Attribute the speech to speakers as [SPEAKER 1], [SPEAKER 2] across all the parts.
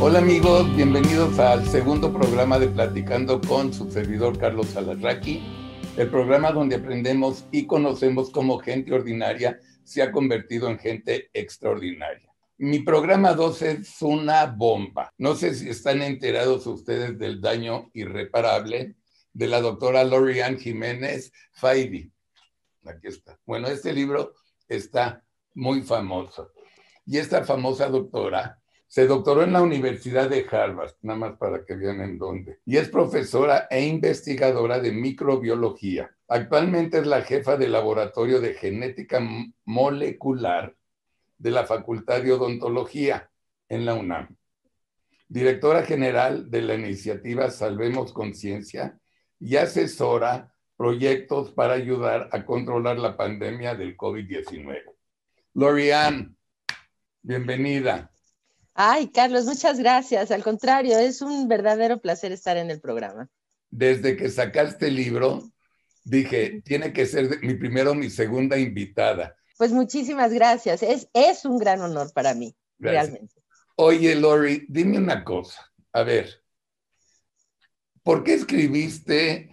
[SPEAKER 1] Hola amigos, bienvenidos al segundo programa de Platicando con su servidor Carlos Alarraqui, el programa donde aprendemos y conocemos cómo gente ordinaria se ha convertido en gente extraordinaria. Mi programa 12 es una bomba. No sé si están enterados ustedes del daño irreparable de la doctora Lorian Jiménez Faidi. Aquí está. Bueno, este libro está muy famoso. Y esta famosa doctora se doctoró en la Universidad de Harvard, nada más para que vean en dónde, y es profesora e investigadora de microbiología. Actualmente es la jefa del Laboratorio de Genética Molecular de la Facultad de Odontología en la UNAM. Directora general de la iniciativa Salvemos Conciencia y asesora proyectos para ayudar a controlar la pandemia del COVID-19. Lorianne, bienvenida.
[SPEAKER 2] Ay, Carlos, muchas gracias. Al contrario, es un verdadero placer estar en el programa.
[SPEAKER 1] Desde que sacaste el libro, dije, tiene que ser mi primero, mi segunda invitada.
[SPEAKER 2] Pues muchísimas gracias. Es, un gran honor para mí,
[SPEAKER 1] realmente. Oye, Lori, dime una cosa. A ver, ¿por qué escribiste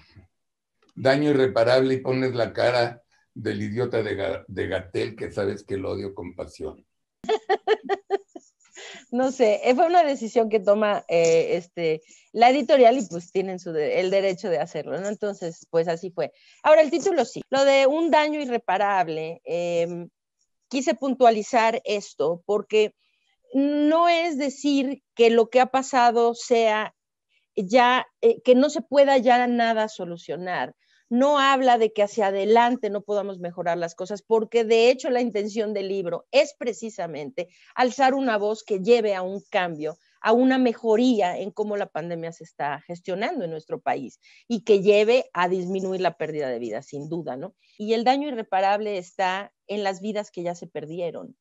[SPEAKER 1] Daño Irreparable y pones la cara del idiota de, Gatel que sabes que lo odio con pasión?
[SPEAKER 2] no sé, eh, fue una decisión que toma eh, este, la editorial y pues tienen el derecho de hacerlo, ¿no? Entonces, pues así fue. Ahora, el título sí, lo de un daño irreparable, em, quise puntualizar esto porque no es decir que lo que ha pasado sea ya, eh, que no se pueda ya nada solucionar no habla de que hacia adelante no podamos mejorar las cosas, porque de hecho la intención del libro es precisamente alzar una voz que lleve a un cambio, a una mejoría en cómo la pandemia se está gestionando en nuestro país y que lleve a disminuir la pérdida de vidas, sin duda, ¿no? Y el daño irreparable está en las vidas que ya se perdieron.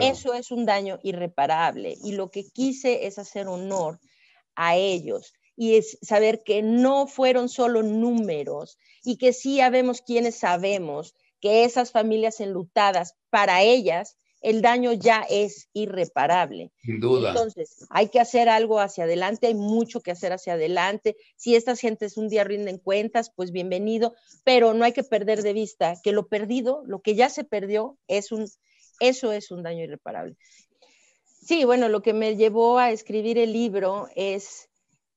[SPEAKER 2] Eso es un daño irreparable y lo que quise es hacer honor a ellos, y es saber que no fueron solo números y que sí sabemos quienes sabemos que esas familias enlutadas, para ellas, el daño ya es irreparable. Sin duda. Entonces, hay que hacer algo hacia adelante, hay mucho que hacer hacia adelante. Si estas gentes un día rinden cuentas, pues bienvenido, pero no hay que perder de vista que lo perdido, lo que ya se perdió, es un, eso es un daño irreparable. Sí, bueno, lo que me llevó a escribir el libro es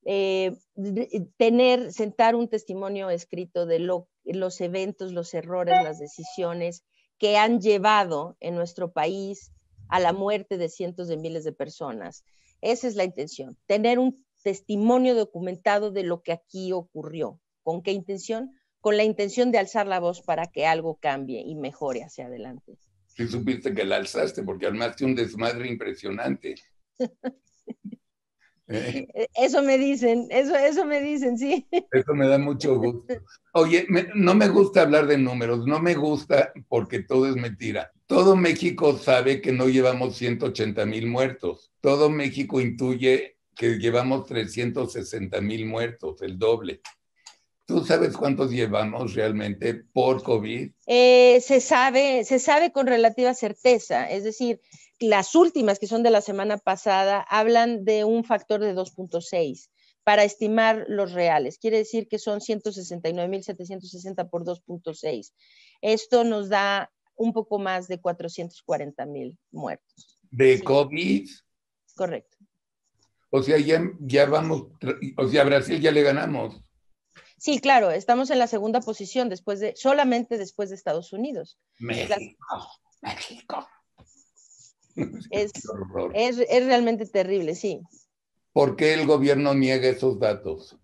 [SPEAKER 2] eh, eh, tener, sentar un testimonio escrito de lo, los eventos, los errores, las decisiones que han llevado en nuestro país a la muerte de cientos de miles de personas. Esa es la intención, tener un testimonio documentado de lo que aquí ocurrió. ¿Con qué intención? Con la intención de alzar la voz para que algo cambie y mejore hacia adelante.
[SPEAKER 1] si supiste que la alzaste porque armaste un desmadre impresionante. Eh,
[SPEAKER 2] eso me dicen, eso, eso me dicen, sí.
[SPEAKER 1] Eso me da mucho gusto. Oye, no me gusta hablar de números, no me gusta porque todo es mentira. Todo México sabe que no llevamos 180 mil muertos. Todo México intuye que llevamos 360 mil muertos, el doble. ¿Tú sabes cuántos llevamos realmente por COVID?
[SPEAKER 2] Eh, se sabe, se sabe con relativa certeza. Es decir, las últimas que son de la semana pasada hablan de un factor de 2.6 para estimar los reales. Quiere decir que son 169.760 por 2.6. Esto nos da un poco más de 440.000
[SPEAKER 1] muertos. ¿De COVID? Correcto. O sea, ya, vamos, o sea, a Brasil ya le ganamos.
[SPEAKER 2] Sí, claro, estamos en la segunda posición después de, solamente después de Estados Unidos. México. Es, es, realmente terrible, sí.
[SPEAKER 1] ¿Por qué el gobierno niega esos datos?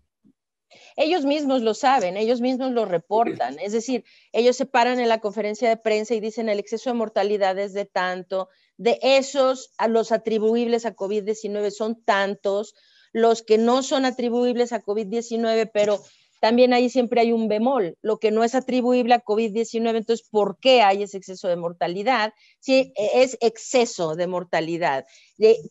[SPEAKER 2] Ellos mismos lo saben, ellos mismos lo reportan. Es decir, ellos se paran en la conferencia de prensa y dicen el exceso de mortalidad es de tanto, de esos a los atribuibles a COVID-19 son tantos, los que no son atribuibles a COVID-19, pero también ahí siempre hay un bemol, lo que no es atribuible a COVID-19. Entonces, ¿por qué hay ese exceso de mortalidad? sí, e, es exceso de mortalidad,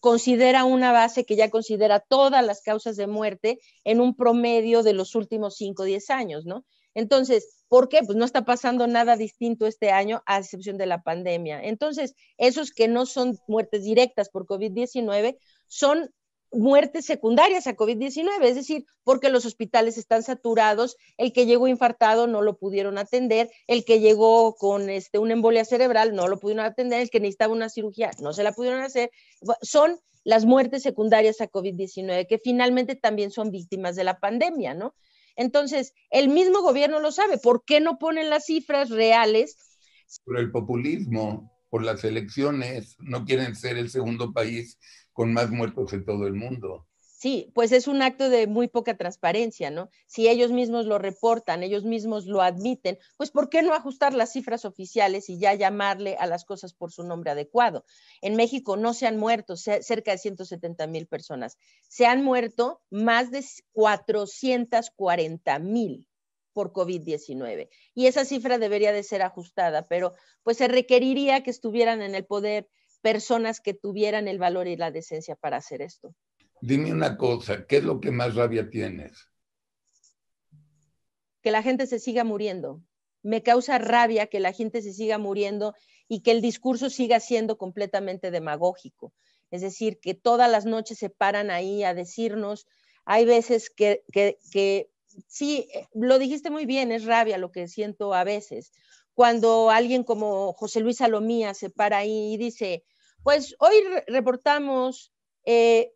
[SPEAKER 2] considera una base que ya considera todas las causas de muerte en un promedio de los últimos 5 o 10 años, ¿no? Entonces, ¿por qué? Pues no está pasando nada distinto este año, a excepción de la pandemia. Entonces, esos que no son muertes directas por COVID-19 son muertes secundarias a COVID-19, es decir, porque los hospitales están saturados, el que llegó infartado no lo pudieron atender, el que llegó con este, una embolia cerebral no lo pudieron atender, el que necesitaba una cirugía no se la pudieron hacer. Son las muertes secundarias a COVID-19, que finalmente también son víctimas de la pandemia, ¿no? Entonces, el mismo gobierno lo sabe, ¿por qué no ponen las cifras reales?
[SPEAKER 1] Por el populismo, por las elecciones, no quieren ser el segundo país con más muertos en todo el mundo.
[SPEAKER 2] Sí, pues es un acto de muy poca transparencia, ¿no? Si ellos mismos lo reportan, ellos mismos lo admiten, pues ¿por qué no ajustar las cifras oficiales y ya llamarle a las cosas por su nombre adecuado? En México no se han muerto cerca de 170 mil personas, se han muerto más de 440 mil por COVID-19. Y esa cifra debería de ser ajustada, pero pues se requeriría que estuvieran en el poder personas que tuvieran el valor y la decencia para hacer esto.
[SPEAKER 1] Dime una cosa, ¿qué es lo que más rabia tienes?
[SPEAKER 2] Que la gente se siga muriendo. Me causa rabia que la gente se siga muriendo y que el discurso siga siendo completamente demagógico. Es decir, que todas las noches se paran ahí a decirnos, hay veces que, que, sí, eh, lo dijiste muy bien, es rabia lo que siento a veces, cuando alguien como José Luis Salomía se para ahí y dice, pues hoy reportamos eh,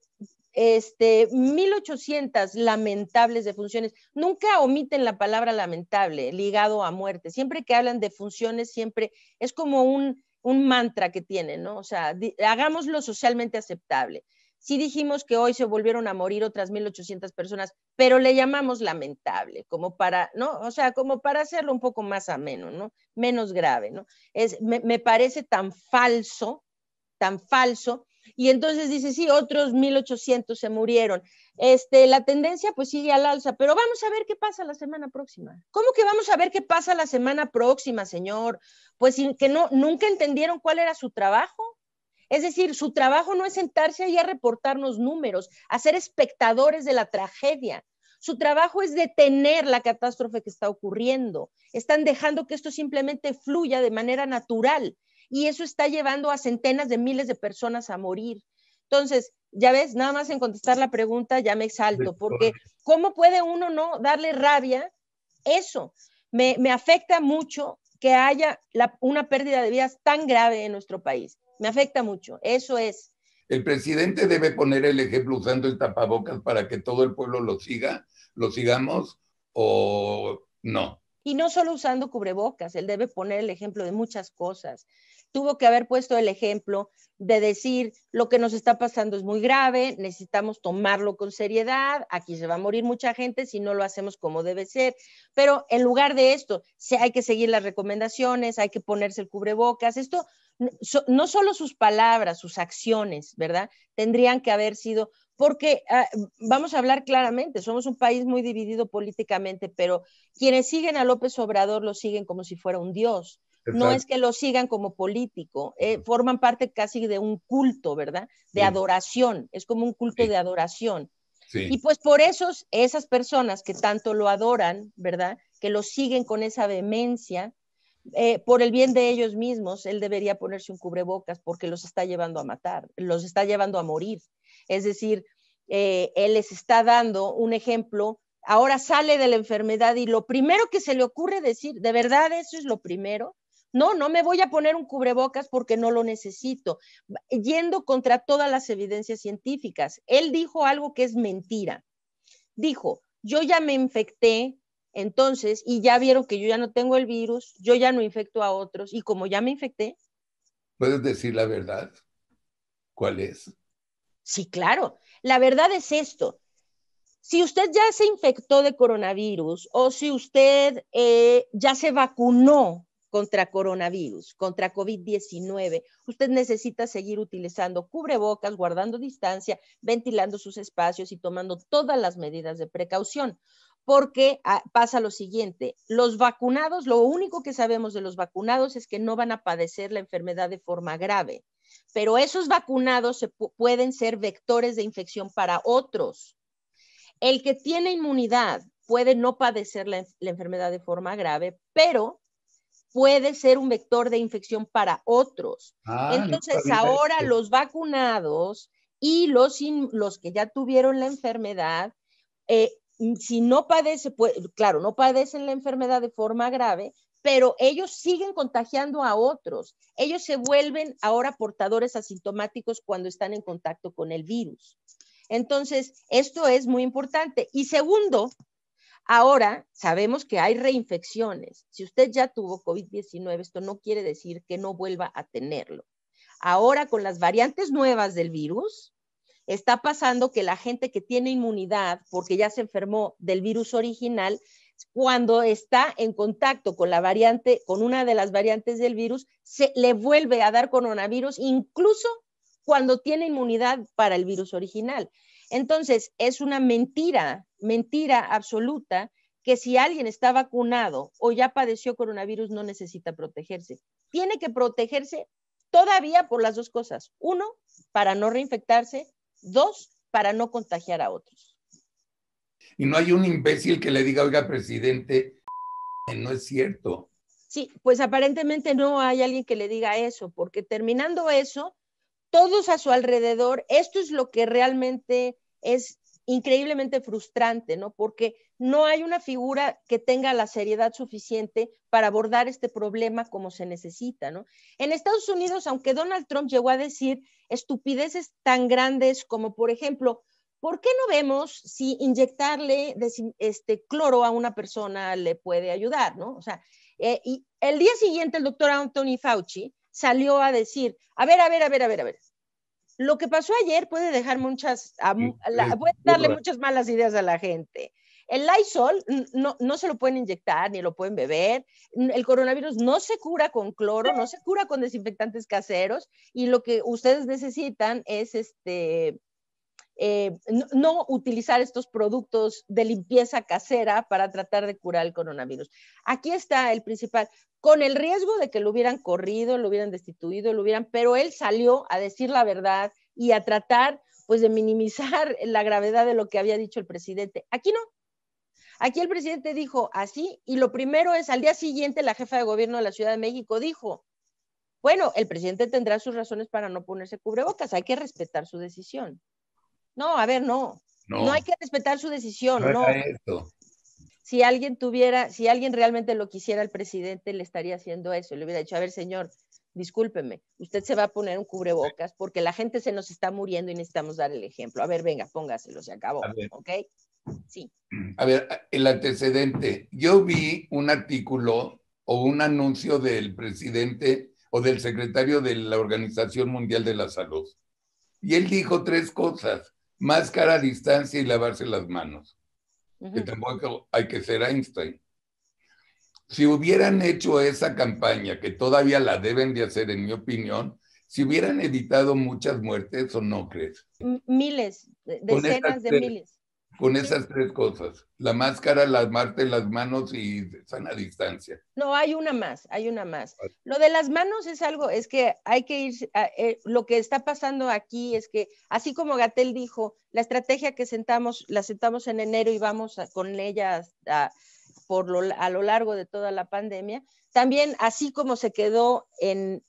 [SPEAKER 2] este, 1800 lamentables defunciones. Nunca omiten la palabra lamentable ligado a muerte. Siempre que hablan de funciones, siempre es como un, mantra que tienen, ¿no? O sea, hagámoslo socialmente aceptable. Sí dijimos que hoy se volvieron a morir otras 1.800 personas, pero le llamamos lamentable, como para, ¿no? O sea, como para hacerlo un poco más ameno, ¿no? Menos grave, ¿no? Es, me, parece tan falso, tan falso, y entonces dice, sí, otros 1.800 se murieron. Este, la tendencia pues sigue al alza, pero vamos a ver qué pasa la semana próxima. ¿Cómo que vamos a ver qué pasa la semana próxima, señor? Pues que no, nunca entendieron cuál era su trabajo. Es decir, su trabajo no es sentarse ahí a reportarnos números, a ser espectadores de la tragedia. Su trabajo es detener la catástrofe que está ocurriendo. Están dejando que esto simplemente fluya de manera natural y eso está llevando a centenas de miles de personas a morir. Entonces, ya ves, nada más en contestar la pregunta ya me exalto, porque ¿cómo puede uno no darle rabia? Eso me, afecta mucho que haya una pérdida de vidas tan grave en nuestro país me afecta mucho, eso es.
[SPEAKER 1] El presidente debe poner el ejemplo usando el tapabocas para que todo el pueblo lo siga, lo sigamos o no.
[SPEAKER 2] Y no solo usando cubrebocas, él debe poner el ejemplo de muchas cosas tuvo que haber puesto el ejemplo de decir, lo que nos está pasando es muy grave, necesitamos tomarlo con seriedad, aquí se va a morir mucha gente si no lo hacemos como debe ser. Pero en lugar de esto, hay que seguir las recomendaciones, hay que ponerse el cubrebocas, esto, no solo sus palabras, sus acciones, ¿verdad? Tendrían que haber sido, porque ah, vamos a hablar claramente, somos un país muy dividido políticamente, pero quienes siguen a López Obrador lo siguen como si fuera un dios no es que lo sigan como político, eh, forman parte casi de un culto, ¿verdad? De adoración, es como un culto de adoración. Y pues por eso esas personas que tanto lo adoran, ¿verdad? Que lo siguen con esa vehemencia, eh, por el bien de ellos mismos, él debería ponerse un cubrebocas porque los está llevando a matar, los está llevando a morir. Es decir, eh, él les está dando un ejemplo ahora sale de la enfermedad y lo primero que se le ocurre decir, de verdad eso es lo primero, no, no me voy a poner un cubrebocas porque no lo necesito, yendo contra todas las evidencias científicas. Él dijo algo que es mentira. Dijo, yo ya me infecté, entonces, y ya vieron que yo ya no tengo el virus, yo ya no infecto a otros, y como ya me infecté.
[SPEAKER 1] ¿Puedes decir la verdad? ¿Cuál es?
[SPEAKER 2] Sí, claro. La verdad es esto. Si usted ya se infectó de coronavirus o si usted eh, ya se vacunó contra coronavirus, contra COVID-19. Usted necesita seguir utilizando cubrebocas, guardando distancia, ventilando sus espacios y tomando todas las medidas de precaución porque ah, pasa lo siguiente, los vacunados, lo único que sabemos de los vacunados es que no van a padecer la enfermedad de forma grave, pero esos vacunados se pueden ser vectores de infección para otros. El que tiene inmunidad puede no padecer la enfermedad de forma grave, pero puede ser un vector de infección para otros.
[SPEAKER 1] Ah, Entonces, ahora
[SPEAKER 2] los vacunados y los, que ya tuvieron la enfermedad, eh, mm, si no padece, pues, claro, no padecen la enfermedad de forma grave, pero ellos siguen contagiando a otros. Ellos se vuelven ahora portadores asintomáticos cuando están en contacto con el virus. Entonces, esto es muy importante. Y segundo, Ahora sabemos que hay reinfecciones. Si usted ya tuvo COVID-19, esto no quiere decir que no vuelva a tenerlo. Ahora con las variantes nuevas del virus, está pasando que la gente que tiene inmunidad, porque ya se enfermó del virus original, cuando está en contacto con la variante, con una de las variantes del virus, se le vuelve a dar coronavirus, incluso cuando tiene inmunidad para el virus original. Entonces, es una mentira, mentira absoluta que si alguien está vacunado o ya padeció coronavirus no necesita protegerse. Tiene que protegerse todavía por las dos cosas. Uno, para no reinfectarse. Dos, para no contagiar a otros.
[SPEAKER 1] Y no hay un imbécil que le diga, oiga, presidente, no es cierto.
[SPEAKER 2] Sí, pues aparentemente no hay alguien que le diga eso, porque terminando eso, todos a su alrededor, esto es lo que realmente es increíblemente frustrante, ¿no? Porque no hay una figura que tenga la seriedad suficiente para abordar este problema como se necesita, ¿no? En Estados Unidos, aunque Donald Trump llegó a decir estupideces tan grandes como, por ejemplo, ¿por qué no vemos si inyectarle este cloro a una persona le puede ayudar, ¿no? O sea, eh, y el día siguiente el doctor Anthony Fauci salió a decir, a ver, a ver, a ver, a ver, a ver, lo que pasó ayer puede dejar muchas, mm, darle muchas malas ideas a la gente. El Lysol no, no se lo pueden inyectar ni lo pueden beber. El coronavirus no se cura con cloro, no se cura con desinfectantes caseros y lo que ustedes necesitan es este eh, no, utilizar estos productos de limpieza casera para tratar de curar el coronavirus. Aquí está el principal, con el riesgo de que lo hubieran corrido, lo hubieran destituido, lo hubieran, pero él salió a decir la verdad y a tratar pues de minimizar la gravedad de lo que había dicho el presidente. Aquí no. Aquí el presidente dijo así y lo primero es al día siguiente la jefa de gobierno de la Ciudad de México dijo, bueno, el presidente tendrá sus razones para no ponerse cubrebocas, hay que respetar su decisión. No, a ver, no. No, hay que respetar su decisión, no. Si alguien tuviera, si alguien realmente lo quisiera, el presidente le estaría haciendo eso, le hubiera dicho, a ver, señor, discúlpeme, usted se va a poner un cubrebocas porque la gente se nos está muriendo y necesitamos dar el ejemplo. A ver, venga, póngaselo, se acabó, ¿ok?
[SPEAKER 1] Sí. A ver, el antecedente. Yo vi un artículo o un anuncio del presidente o del secretario de la Organización Mundial de la Salud. Y él dijo tres cosas cara a distancia y lavarse las manos. Que tampoco hay que ser Einstein. Si hubieran hecho esa campaña, que todavía la deben de hacer, en mi opinión, si hubieran evitado muchas muertes o no crees.
[SPEAKER 2] miles, decenas de miles
[SPEAKER 1] con esas tres cosas. La máscara, las martes, las manos y sana distancia.
[SPEAKER 2] No, hay una más, hay una más. Lo de las manos es algo, es que hay que ir, eh, lo que está pasando aquí es que, así como Gatel dijo, la estrategia que sentamos, la sentamos en enero y vamos con ella por a lo largo de toda la pandemia, también así como se quedó en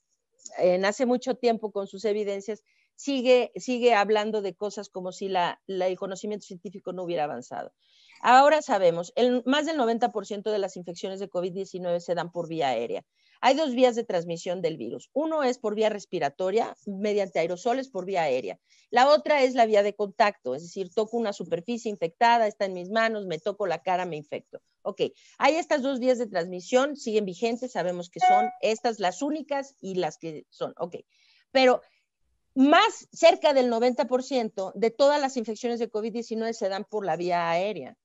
[SPEAKER 2] hace mucho tiempo con sus evidencias, sigue, sigue hablando de cosas como si la, el conocimiento científico no hubiera avanzado. Ahora sabemos, el, más del 90% de las infecciones de COVID-19 se dan por vía aérea. Hay dos vías de transmisión del virus. Uno es por vía respiratoria, mediante aerosoles por vía aérea. La otra es la vía de contacto, es decir, toco una superficie infectada, está en mis manos, me toco la cara, me infecto. Ok, hay estas dos vías de transmisión, siguen vigentes, sabemos que son estas las únicas y las que son. Ok, pero más cerca del 90% de todas las infecciones de COVID-19 se dan por la vía aérea,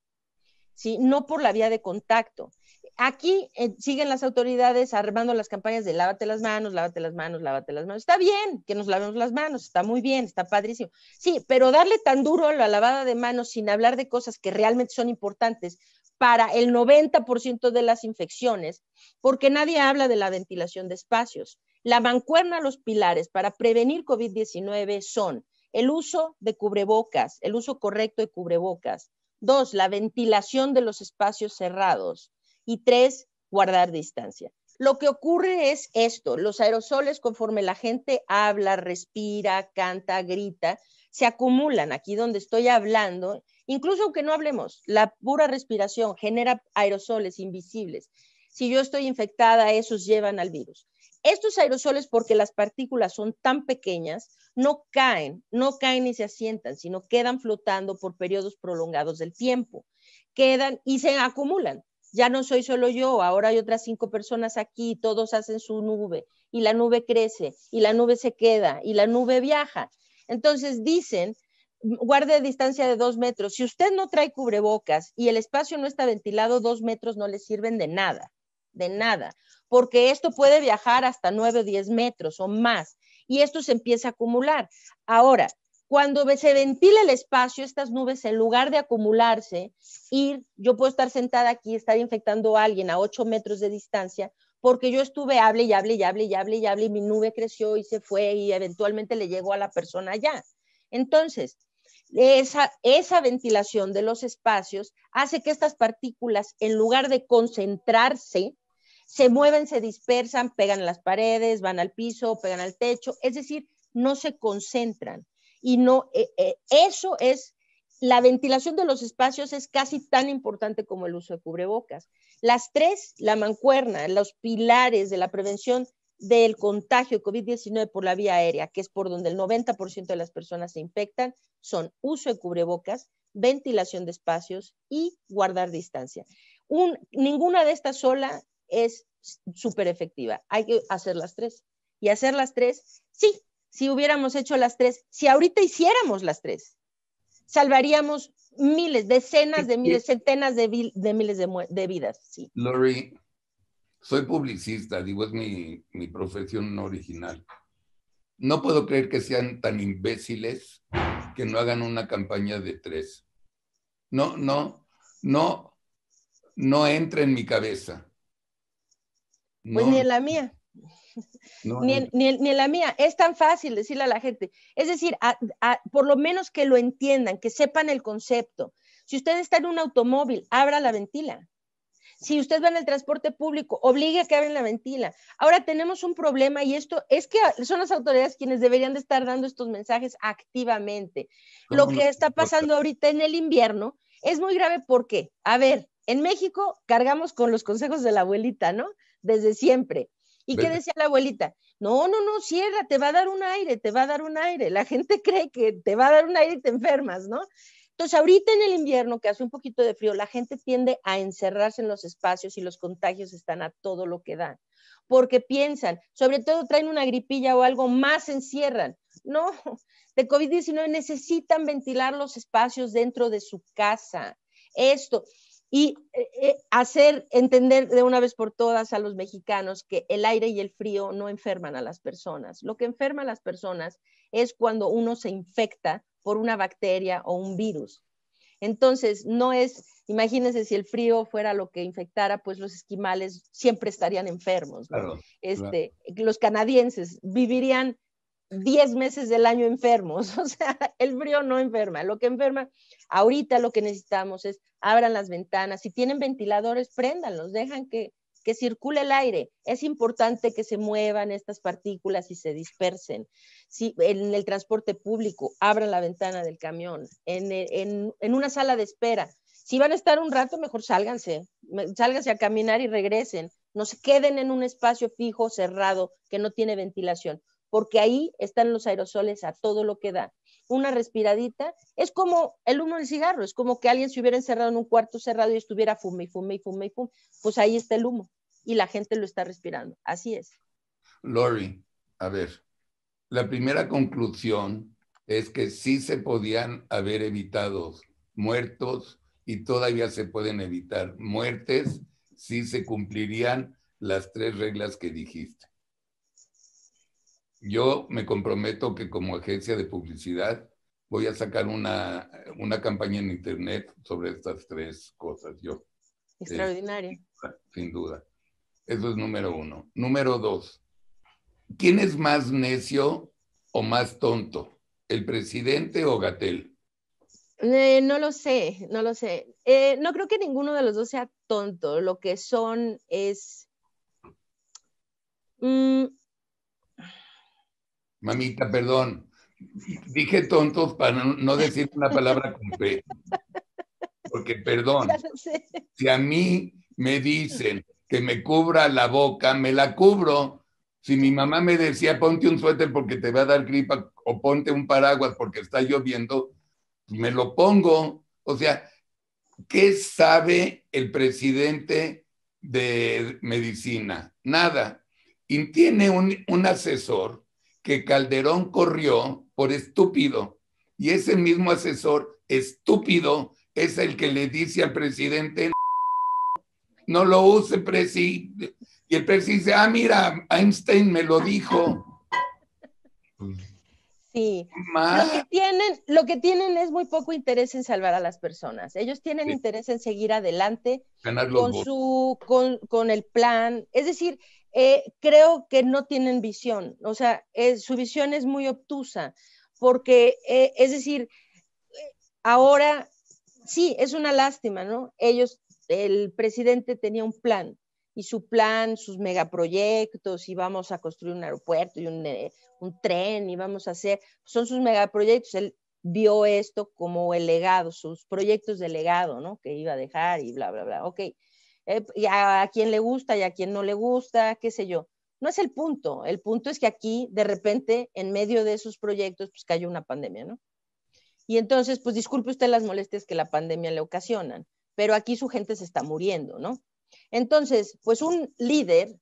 [SPEAKER 2] ¿sí? no por la vía de contacto. Aquí eh, siguen las autoridades armando las campañas de lávate las manos, lávate las manos, lávate las manos. Está bien que nos lavemos las manos, está muy bien, está padrísimo. Sí, pero darle tan duro a la lavada de manos sin hablar de cosas que realmente son importantes para el 90% de las infecciones, porque nadie habla de la ventilación de espacios la mancuerna, los pilares para prevenir COVID-19 son el uso de cubrebocas, el uso correcto de cubrebocas. Dos, la ventilación de los espacios cerrados. Y tres, guardar distancia. Lo que ocurre es esto, los aerosoles conforme la gente habla, respira, canta, grita, se acumulan aquí donde estoy hablando, incluso aunque no hablemos, la pura respiración genera aerosoles invisibles. Si yo estoy infectada, esos llevan al virus. Estos aerosoles, porque las partículas son tan pequeñas, no caen, no caen ni se asientan, sino quedan flotando por periodos prolongados del tiempo. Quedan y se acumulan. Ya no soy solo yo, ahora hay otras cinco personas aquí, todos hacen su nube y la nube crece y la nube se queda y la nube viaja. Entonces dicen guarde distancia de dos metros. Si usted no trae cubrebocas y el espacio no está ventilado, dos metros no le sirven de nada de nada, porque esto puede viajar hasta 9 o 10 metros o más, y esto se empieza a acumular. Ahora, cuando se ventila el espacio, estas nubes, en lugar de acumularse, ir, yo puedo estar sentada aquí, estar infectando a alguien a 8 metros de distancia, porque yo estuve, hable y hable y hable y hable y hable, y mi nube creció y se fue y eventualmente le llegó a la persona ya, Entonces, esa, ventilación de los espacios hace que estas partículas, en lugar de concentrarse, se mueven, se dispersan, pegan a las paredes, van al piso, pegan al techo, es decir, no se concentran. Y no, eh, eh, eso es, la ventilación de los espacios es casi tan importante como el uso de cubrebocas. Las tres, la mancuerna, los pilares de la prevención del contagio de COVID-19 por la vía aérea, que es por donde el 90% de las personas se infectan, son uso de cubrebocas, ventilación de espacios y guardar distancia. ninguna de estas sola es súper efectiva. Hay que hacer las tres. Y hacer las tres, sí, si hubiéramos hecho las tres, si ahorita hiciéramos las tres, salvaríamos miles, decenas de miles, centenas de, miles de, de vidas. Sí.
[SPEAKER 1] Lori, soy publicista, digo, es mi, profesión original. No puedo creer que sean tan imbéciles que no hagan una campaña de tres. No, no, no, no entra en mi cabeza. Pues ni en la mía. ni,
[SPEAKER 2] en, la mía. Es tan fácil decirle a la gente. Es decir, por lo menos que lo entiendan, que sepan el concepto. Si usted está en un automóvil, abra la ventila si usted va en el transporte público, obligue a que abren la ventila. Ahora tenemos un problema y esto es que son las autoridades quienes deberían de estar dando estos mensajes activamente. Lo que está pasando ahorita en el invierno es muy grave porque, a ver, en México cargamos con los consejos de la abuelita, ¿no? Desde siempre. ¿Y qué decía la abuelita? No, no, no, cierra, te va a dar un aire, te va a dar un aire. La gente cree que te va a dar un aire y te enfermas, ¿no? Entonces, ahorita en el invierno, que hace un poquito de frío, la gente tiende a encerrarse en los espacios y los contagios están a todo lo que dan, porque piensan, sobre todo traen una gripilla o algo, más se encierran. No, de COVID-19 necesitan ventilar los espacios dentro de su casa. Esto, y eh, eh, hacer entender de una vez por todas a los mexicanos que el aire y el frío no enferman a las personas. Lo que enferma a las personas es cuando uno se infecta por una bacteria o un virus. Entonces, no es, imagínense si el frío fuera lo que infectara, pues los esquimales siempre estarían enfermos. este, Los canadienses vivirían 10 meses del año enfermos, o sea, el frío no enferma, lo que enferma, ahorita lo que necesitamos es abran las ventanas, si tienen ventiladores, préndanlos, dejan que, que circule el aire. Es importante que se muevan estas partículas y se dispersen. Si, en el transporte público, abran la ventana del camión, en, una sala de espera. Si van a estar un rato, mejor sálganse, sálganse a caminar y regresen. No se queden en un espacio fijo, cerrado, que no tiene ventilación, porque ahí están los aerosoles a todo lo que da una respiradita, es como el humo del cigarro, es como que alguien se hubiera encerrado en un cuarto cerrado y estuviera fume y fume y fume y pues ahí está el humo y la gente lo está respirando. Así es.
[SPEAKER 1] Lori, a ver, la primera conclusión es que sí se podían haber evitado muertos y todavía se pueden evitar muertes si se cumplirían las tres reglas que dijiste. Yo me comprometo que como agencia de publicidad voy a sacar una, campaña en internet sobre estas tres cosas. Yo.
[SPEAKER 2] extraordinaria,
[SPEAKER 1] sin duda. Eso es número uno. Número dos, ¿quién es más necio o más tonto? ¿El presidente o Gatel?
[SPEAKER 2] Eh, no lo sé, no lo sé. Eh, no creo que ninguno de los dos sea tonto. Lo que son es...
[SPEAKER 1] Mm, Mamita, perdón. Dije tontos para no decir una palabra con Porque, perdón, si a mí me dicen que me cubra la boca, me la cubro. Si mi mamá me decía, ponte un suéter porque te va a dar gripa o ponte un paraguas porque está lloviendo, me lo pongo. O sea, ¿qué sabe el presidente de medicina? Nada. Y tiene un, un asesor que Calderón corrió por estúpido. Y ese mismo asesor estúpido es el que le dice al presidente, no lo use, Presi. Y el Presi dice, ah, mira, Einstein me lo dijo.
[SPEAKER 2] Sí. Lo que, tienen, lo que tienen es muy poco interés en salvar a las personas. Ellos tienen interés en seguir adelante con, su, con, el plan. Es decir, eh, creo que no tienen visión. O sea, eh, su visión es muy obtusa. Porque, eh, es decir, ahora sí, es una lástima, ¿no? Ellos el presidente tenía un plan y su plan, sus megaproyectos, y vamos a construir un aeropuerto y eh, un, tren y vamos a hacer, son sus megaproyectos. Él vio esto como el legado, sus proyectos de legado, ¿no? Que iba a dejar y bla, bla, bla. Ok. Eh, y a, a, quien le gusta y a quien no le gusta, qué sé yo. No es el punto. El punto es que aquí, de repente, en medio de esos proyectos, pues cayó una pandemia, ¿no? Y entonces, pues disculpe usted las molestias que la pandemia le ocasionan pero aquí su gente se está muriendo, ¿no? Entonces, pues un líder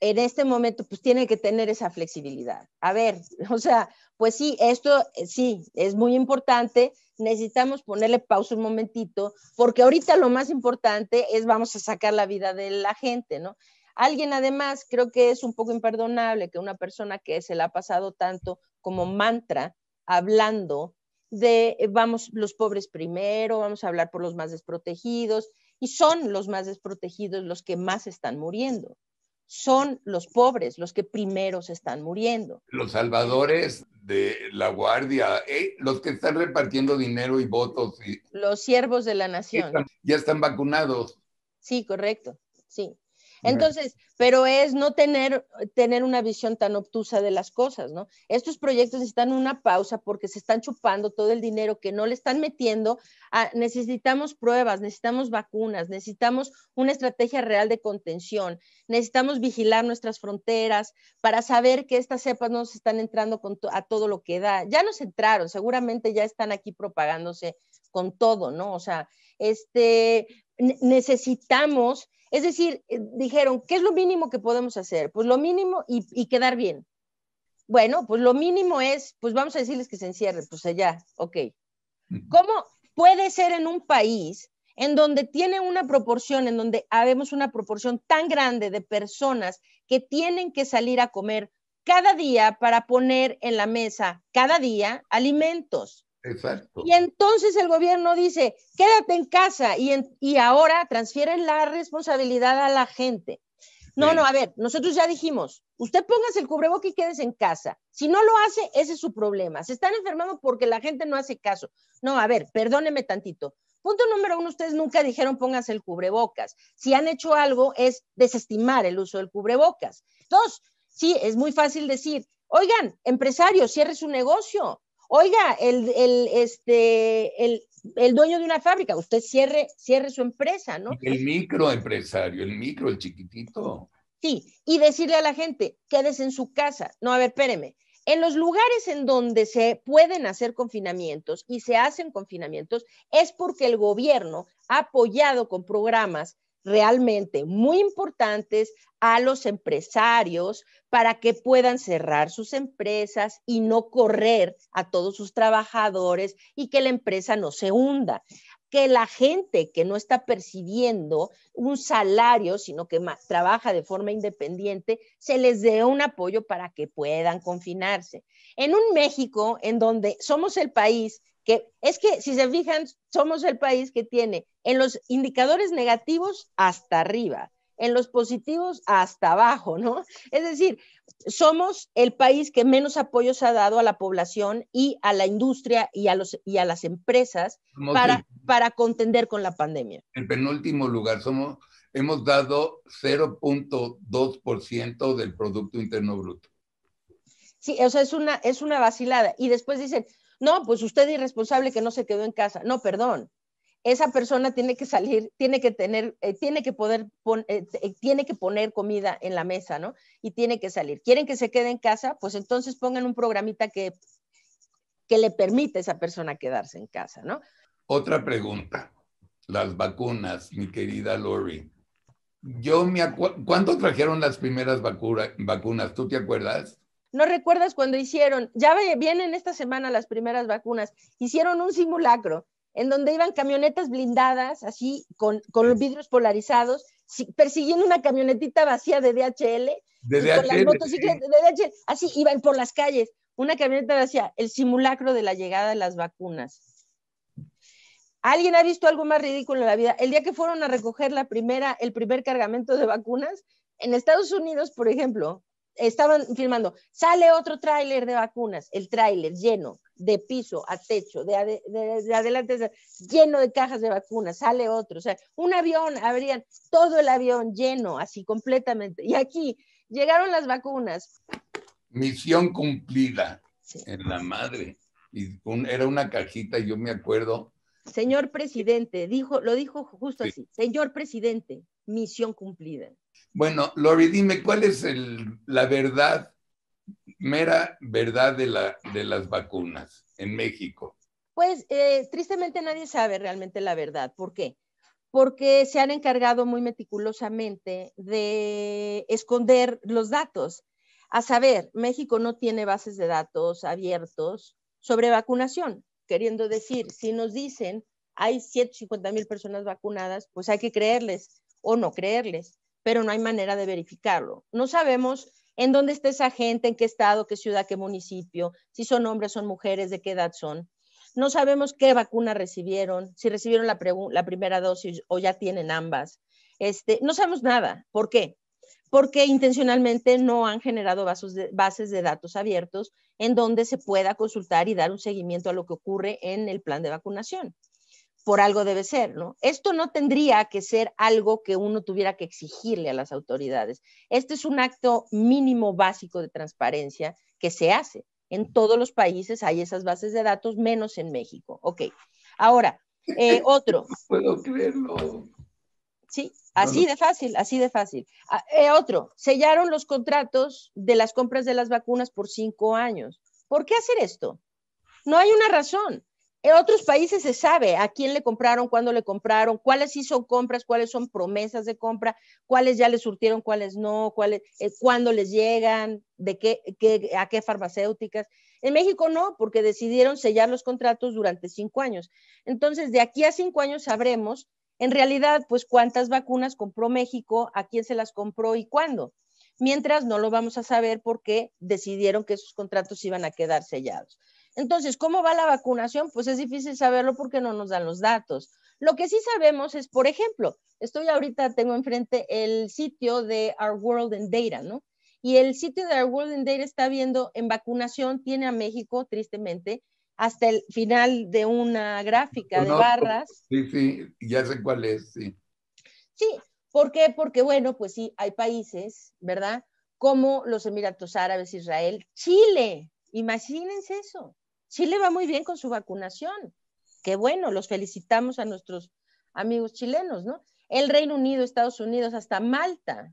[SPEAKER 2] en este momento pues tiene que tener esa flexibilidad. A ver, o sea, pues sí, esto eh, sí, es muy importante, necesitamos ponerle pausa un momentito, porque ahorita lo más importante es vamos a sacar la vida de la gente, ¿no? Alguien además, creo que es un poco imperdonable que una persona que se la ha pasado tanto como mantra, hablando de eh, vamos los pobres primero, vamos a hablar por los más desprotegidos, y son los más desprotegidos los que más están muriendo. Son los pobres los que primero se están muriendo.
[SPEAKER 1] Los salvadores de la guardia, eh, los que están repartiendo dinero y votos. Y,
[SPEAKER 2] los siervos de la nación.
[SPEAKER 1] ya están vacunados.
[SPEAKER 2] Sí, correcto, sí. Entonces, pero es no tener, tener una visión tan obtusa de las cosas, ¿no? Estos proyectos necesitan una pausa porque se están chupando todo el dinero que no le están metiendo. necesitamos pruebas, necesitamos vacunas, necesitamos una estrategia real de contención, necesitamos vigilar nuestras fronteras para saber que estas cepas no se están entrando a todo lo que da. Ya nos entraron, seguramente ya están aquí propagándose con todo, ¿no? O sea, este, necesitamos es decir, eh, dijeron, ¿qué es lo mínimo que podemos hacer? Pues lo mínimo y, quedar bien. Bueno, pues lo mínimo es, pues vamos a decirles que se encierren, pues allá, ok. ¿Cómo puede ser en un país en donde tiene una proporción, en donde habemos una proporción tan grande de personas que tienen que salir a comer cada día para poner en la mesa cada día alimentos?
[SPEAKER 1] Exacto.
[SPEAKER 2] Y entonces el gobierno dice, quédate en casa y, y ahora transfieren la responsabilidad a la gente. No, no, a ver, nosotros ya dijimos, usted póngase el cubrebocas y quédese en casa. Si no lo hace, ese es su problema. Se están enfermando porque la gente no hace caso. No, a ver, perdóneme tantito. Punto número uno, ustedes nunca dijeron póngase el cubrebocas. Si han hecho algo es desestimar el uso del cubrebocas. Dos, sí, es muy fácil decir, oigan, empresario, cierre su negocio. Oiga, el, este, el, dueño de una fábrica, usted cierre, cierre su empresa, ¿no?
[SPEAKER 1] El microempresario, el micro, el chiquitito.
[SPEAKER 2] Sí, y decirle a la gente, quédese en su casa. No, a ver, espéreme. En los lugares en donde se pueden hacer confinamientos y se hacen confinamientos es porque el gobierno ha apoyado con programas realmente muy importantes a los empresarios para que puedan cerrar sus empresas y no correr a todos sus trabajadores y que la empresa no se hunda. Que la gente que no está percibiendo un salario, sino que trabaja de forma independiente, se les dé un apoyo para que puedan confinarse. En un México en donde somos el país es que si se fijan, somos el país que tiene en los indicadores negativos hasta arriba, en los positivos hasta abajo, ¿no? Es decir, somos el país que menos apoyos ha dado a la población y a la industria y a, los, y a las empresas para, para, contender con la pandemia.
[SPEAKER 1] En penúltimo lugar, somos, hemos dado 0.2% del Producto Interno Bruto.
[SPEAKER 2] Sí, o sea, es una, es una vacilada. Y después dicen, no, pues usted es irresponsable que no se quedó en casa. No, perdón. Esa persona tiene que salir, tiene que tener, eh, tiene que poder, eh, eh, tiene que poner comida en la mesa, ¿no? Y tiene que salir. ¿Quieren que se quede en casa? Pues entonces pongan un programita que, que le permita a esa persona quedarse en casa, ¿no?
[SPEAKER 1] Otra pregunta. Las vacunas, mi querida Lori. Yo me acuerdo, ¿cuándo trajeron las primeras vacunas? ¿Tú te acuerdas?
[SPEAKER 2] ¿No recuerdas cuando hicieron, ya vienen esta semana las primeras vacunas, hicieron un simulacro en donde iban camionetas blindadas, así, con, los vidrios polarizados, persiguiendo una camionetita vacía de DHL,
[SPEAKER 1] de DHL.
[SPEAKER 2] así, iban por las calles, una camioneta vacía, el simulacro de la llegada de las vacunas. ¿Alguien ha visto algo más ridículo en la vida? El día que fueron a recoger la primera, el primer cargamento de vacunas, en Estados Unidos, por ejemplo, estaban filmando, sale otro tráiler de vacunas, el tráiler lleno de piso a techo, de, adelante, lleno de cajas de vacunas, sale otro, o sea, un avión, habrían todo el avión lleno, así completamente. Y aquí llegaron las vacunas.
[SPEAKER 1] Misión cumplida, en la madre. era una cajita, yo me acuerdo.
[SPEAKER 2] Señor presidente, dijo, lo dijo justo así, señor presidente, misión cumplida.
[SPEAKER 1] Bueno, Lori, dime, ¿cuál es la verdad, mera verdad de, las vacunas en México?
[SPEAKER 2] Pues eh, tristemente nadie sabe realmente la verdad. ¿Por qué? Porque se han encargado muy meticulosamente de esconder los datos. A saber, México no tiene bases de datos abiertos sobre vacunación, queriendo decir, si nos dicen hay 150 mil personas vacunadas, pues hay que creerles, o no creerles, pero no hay manera de verificarlo. No sabemos en dónde está esa gente, en qué estado, qué ciudad, qué municipio, si son hombres, son mujeres, de qué edad son. No sabemos qué vacuna recibieron, si recibieron la, primera dosis o ya tienen ambas. Este, no sabemos nada. ¿Por qué? Porque intencionalmente no han generado bases de datos abiertos en donde se pueda consultar y dar un seguimiento a lo que ocurre en el plan de vacunación por algo debe ser, ¿no? Esto no tendría que ser algo que uno tuviera que exigirle a las autoridades. Este es un acto mínimo básico de transparencia que se hace. En todos los países hay esas bases de datos, menos en México. Ok. Ahora, eh, otro. puedo
[SPEAKER 1] creerlo.
[SPEAKER 2] Sí, así de fácil, así de fácil. Ah, eh, otro, sellaron los contratos de las compras de las vacunas por cinco años. ¿Por qué hacer esto? No hay una razón. En otros países se sabe a quién le compraron, cuándo le compraron, cuáles sí son compras, cuáles son promesas de compra, cuáles ya les surtieron, cuáles no, cuáles, eh, cuándo les llegan, de qué, a qué farmacéuticas. En México no, porque decidieron sellar los contratos durante cinco años. Entonces, de aquí a cinco años sabremos en realidad, pues cuántas vacunas compró México, a quién se las compró y cuándo. Mientras no lo vamos a saber porque decidieron que esos contratos iban a quedar sellados. Entonces, ¿cómo va la vacunación? Pues es difícil saberlo porque no nos dan los datos. Lo que sí sabemos es, por ejemplo, estoy ahorita, tengo enfrente el sitio de Our World in Data, ¿no? Y el sitio de Our World in Data está viendo en vacunación, tiene a México, tristemente, hasta el final de una gráfica de barras.
[SPEAKER 1] Sí, sí, ya sé cuál es, sí.
[SPEAKER 2] Sí, ¿por qué? Porque, bueno, pues sí, hay países, ¿verdad? Como los Emiratos Árabes, Israel, Chile, imagínense eso. Chile va muy bien con su vacunación. Qué bueno, los felicitamos a nuestros amigos chilenos, ¿no? El Reino Unido, Estados Unidos, hasta Malta,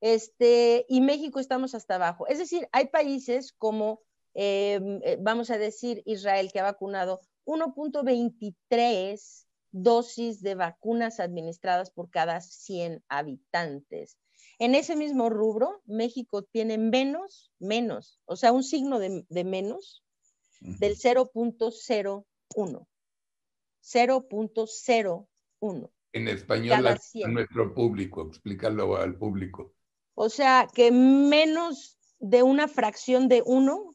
[SPEAKER 2] este, y México estamos hasta abajo. Es decir, hay países como, em, eh, vamos a decir, Israel, que ha vacunado 1.23 dosis de vacunas administradas por cada 100 habitantes. En ese mismo rubro, México tiene menos, menos, o sea, un signo de, de menos del 0.01. 0.01.
[SPEAKER 1] En español a nuestro público, explicarlo al público.
[SPEAKER 2] O sea, que menos de una fracción de uno,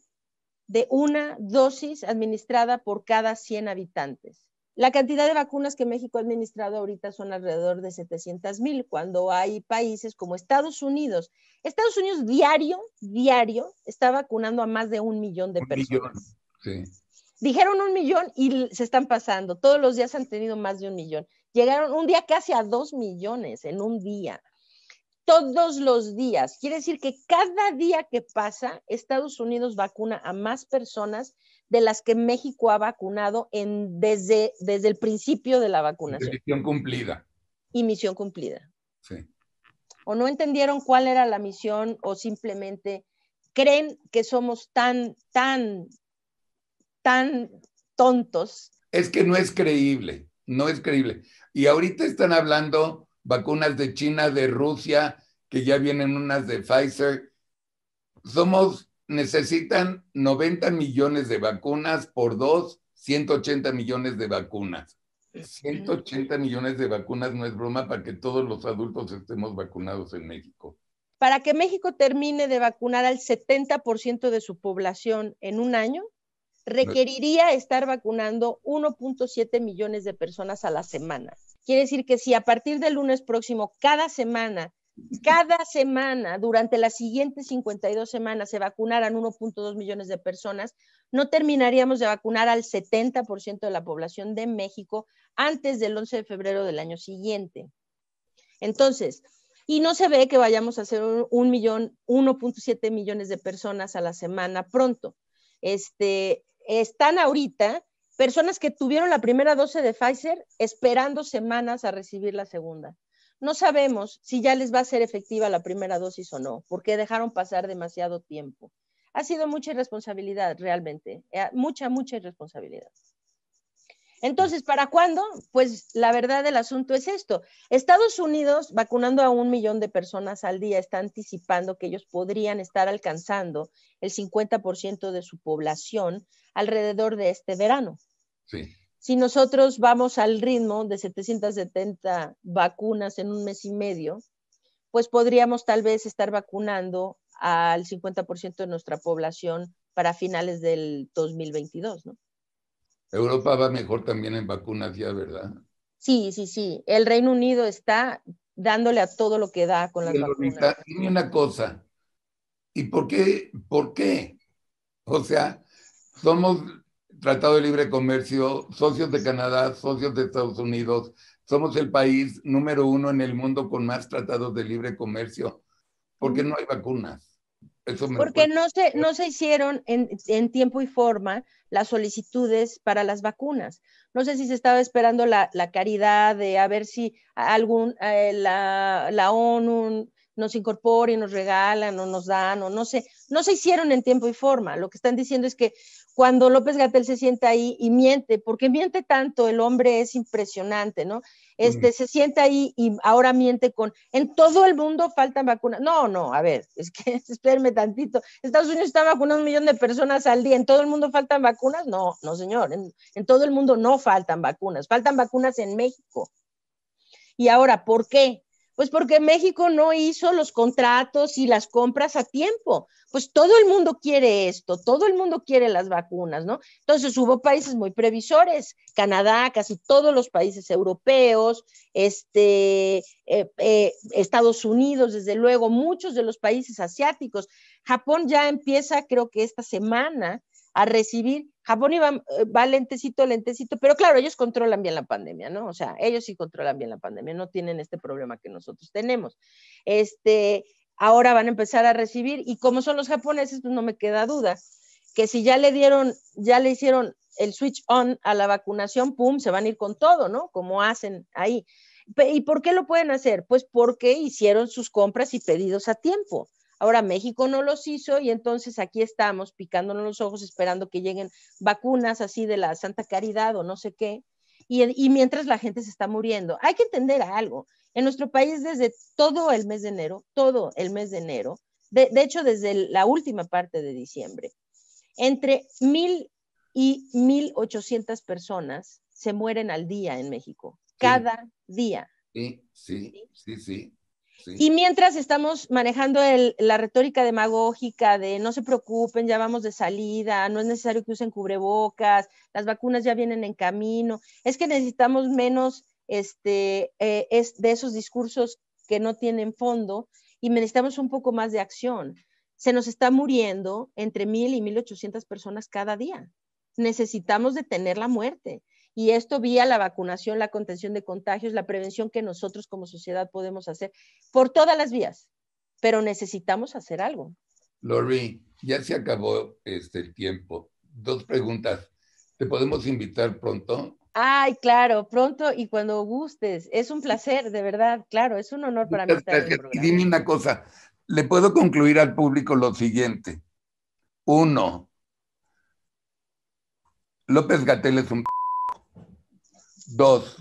[SPEAKER 2] de una dosis administrada por cada 100 habitantes. La cantidad de vacunas que México ha administrado ahorita son alrededor de 700 mil, cuando hay países como Estados Unidos. Estados Unidos diario, diario, está vacunando a más de un millón de
[SPEAKER 1] personas.
[SPEAKER 2] Dijeron un millón y se están pasando. Todos los días han tenido más de un millón. Llegaron un día casi a dos millones en un día. Todos los días. Quiere decir que cada día que pasa, Estados Unidos vacuna a más personas de las que México ha vacunado en, desde, desde el principio de la vacunación.
[SPEAKER 1] Misión cumplida.
[SPEAKER 2] Y misión cumplida. Sí. O no entendieron cuál era la misión o simplemente creen que somos tan, tan tan tontos.
[SPEAKER 1] Es que no es creíble, no es creíble. Y ahorita están hablando vacunas de China, de Rusia, que ya vienen unas de Pfizer. Somos, necesitan 90 millones de vacunas por dos, 180 millones de vacunas. 180 millones de vacunas no es broma para que todos los adultos estemos vacunados en México.
[SPEAKER 2] Para que México termine de vacunar al 70% de su población en un año, requeriría estar vacunando 1.7 millones de personas a la semana. Quiere decir que si a partir del lunes próximo, cada semana, cada semana, durante las siguientes 52 semanas, se vacunaran 1.2 millones de personas, no terminaríamos de vacunar al 70% de la población de México antes del 11 de febrero del año siguiente. Entonces, y no se ve que vayamos a hacer millón, 1.7 millones de personas a la semana pronto. Este, están ahorita personas que tuvieron la primera dosis de Pfizer esperando semanas a recibir la segunda. No sabemos si ya les va a ser efectiva la primera dosis o no, porque dejaron pasar demasiado tiempo. Ha sido mucha irresponsabilidad, realmente, eh, mucha, mucha irresponsabilidad. Entonces, ¿para cuándo? Pues la verdad del asunto es esto. Estados Unidos, vacunando a un millón de personas al día, está anticipando que ellos podrían estar alcanzando el 50% de su población alrededor de este verano. Sí. Si nosotros vamos al ritmo de 770 vacunas en un mes y medio, pues podríamos tal vez estar vacunando al 50% de nuestra población para finales del 2022, ¿no?
[SPEAKER 1] Europa va mejor también en vacunas ya, ¿verdad?
[SPEAKER 2] Sí, sí, sí. El Reino Unido está dándole a todo lo que da con las
[SPEAKER 1] vacunas. Dime una cosa. ¿Y por qué? ¿Por qué? O sea, somos Tratado de Libre Comercio, socios de Canadá, socios de Estados Unidos. Somos el país número uno en el mundo con más tratados de libre comercio, porque no hay vacunas. Porque
[SPEAKER 2] no se, no se hicieron en, tiempo y forma las solicitudes para las vacunas. No sé si se estaba esperando la, caridad de a ver si algún, eh, la, la, ONU nos y nos regalan o nos dan o no sé, no se hicieron en tiempo y forma. Lo que están diciendo es que cuando López Gatel se sienta ahí y miente, porque miente tanto, el hombre es impresionante, ¿no? Este se sienta ahí y ahora miente con en todo el mundo faltan vacunas. No, no, a ver, es que espérenme tantito. Estados Unidos está vacunando un millón de personas al día, en todo el mundo faltan vacunas? No, no, señor, en todo el mundo no faltan vacunas, faltan vacunas en México. Y ahora, ¿por qué? Pues porque México no hizo los contratos y las compras a tiempo. Pues todo el mundo quiere esto, todo el mundo quiere las vacunas, ¿no? Entonces hubo países muy previsores, Canadá, casi todos los países europeos, este, eh, eh, Estados Unidos, desde luego, muchos de los países asiáticos. Japón ya empieza, creo que esta semana, a recibir Japón iba, eh, va lentecito, lentecito, pero claro, ellos controlan bien la pandemia, ¿no? O sea, ellos sí controlan bien la pandemia, no tienen este problema que nosotros tenemos. Este, ahora van a empezar a recibir, y como son los japoneses, pues no me queda duda que si ya le dieron, ya le hicieron el switch on a la vacunación, pum, se van a ir con todo, ¿no? Como hacen ahí. ¿Y por qué lo pueden hacer? Pues porque hicieron sus compras y pedidos a tiempo. Ahora México no los hizo y entonces aquí estamos picándonos los ojos esperando que lleguen vacunas así de la Santa Caridad o no sé qué. Y, mientras la gente se está muriendo, hay que entender algo. En nuestro país desde todo el mes de enero, todo el mes de enero, de, hecho desde la última parte de diciembre, entre mil y mil ochocientas personas se mueren al día en México, cada día.
[SPEAKER 1] Sí, sí, sí, sí. Y
[SPEAKER 2] mientras estamos manejando la retórica demagógica de no se preocupen, ya vamos de salida, no es necesario que usen cubrebocas, las vacunas ya vienen en camino, es que necesitamos menos este, eh, de esos discursos que no tienen fondo y necesitamos un poco más de acción. Se nos está muriendo entre mil y mil ochocientas personas cada día. Necesitamos detener la muerte y esto vía la vacunación, la contención de contagios, la prevención que nosotros como sociedad podemos hacer por todas las vías, pero necesitamos hacer algo.
[SPEAKER 1] Lori, ya se acabó este, el tiempo. Dos preguntas. ¿Te podemos invitar pronto?
[SPEAKER 2] Ay, claro, pronto y cuando gustes. Es un placer, de verdad, claro, es un honor para mí. Estar en
[SPEAKER 1] el Dime una cosa, le puedo concluir al público lo siguiente. Uno, López Gatel es un Dos,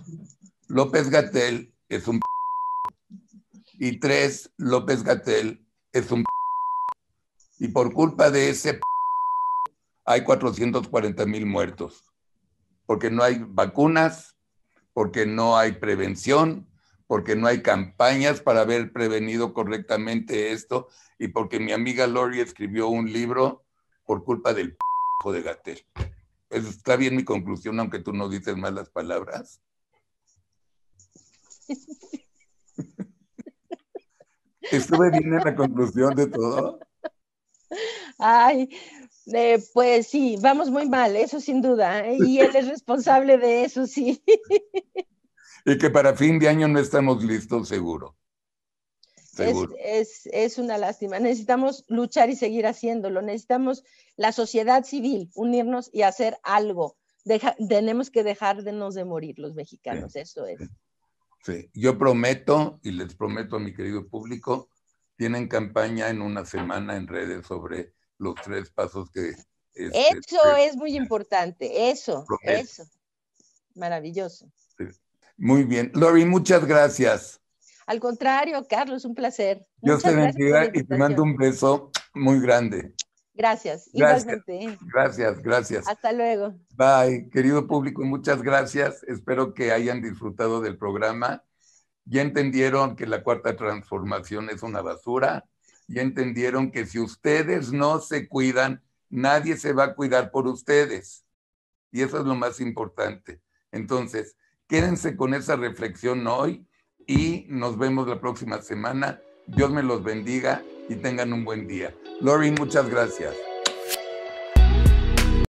[SPEAKER 1] López Gatel es un... Y tres, López Gatel es un... Y por culpa de ese... Hay 440 mil muertos, porque no hay vacunas, porque no hay prevención, porque no hay campañas para haber prevenido correctamente esto y porque mi amiga Lori escribió un libro por culpa del de Gatel. ¿Está bien mi conclusión, aunque tú no dices malas palabras? ¿Estuve bien en la conclusión de todo?
[SPEAKER 2] Ay, eh, pues sí, vamos muy mal, eso sin duda. ¿eh? Y él es responsable de eso, sí.
[SPEAKER 1] y que para fin de año no estamos listos, seguro
[SPEAKER 2] es, una lástima. Necesitamos luchar y seguir haciéndolo. Necesitamos la sociedad civil unirnos y hacer algo. tenemos que dejar de morir los mexicanos, eso es.
[SPEAKER 1] Sí. yo prometo y les prometo a mi querido público, tienen campaña en una semana en redes sobre los tres pasos que... Este,
[SPEAKER 2] eso es muy importante, eso, eso. Maravilloso.
[SPEAKER 1] Muy bien. Lori, muchas gracias.
[SPEAKER 2] Al contrario, Carlos, un placer. Dios te bendiga
[SPEAKER 1] y te mando un beso muy grande.
[SPEAKER 2] Gracias, gracias, ¿eh?
[SPEAKER 1] Gracias, gracias.
[SPEAKER 2] Hasta luego.
[SPEAKER 1] Bye, querido público, muchas gracias. Espero que hayan disfrutado del programa. Ya entendieron que la cuarta transformación es una basura. Ya entendieron que si ustedes no se cuidan, nadie se va a cuidar por ustedes. Y eso es lo más importante. Entonces, quédense con esa reflexión hoy y nos vemos la próxima semana. Dios me los bendiga y tengan un buen día. Lori, muchas gracias.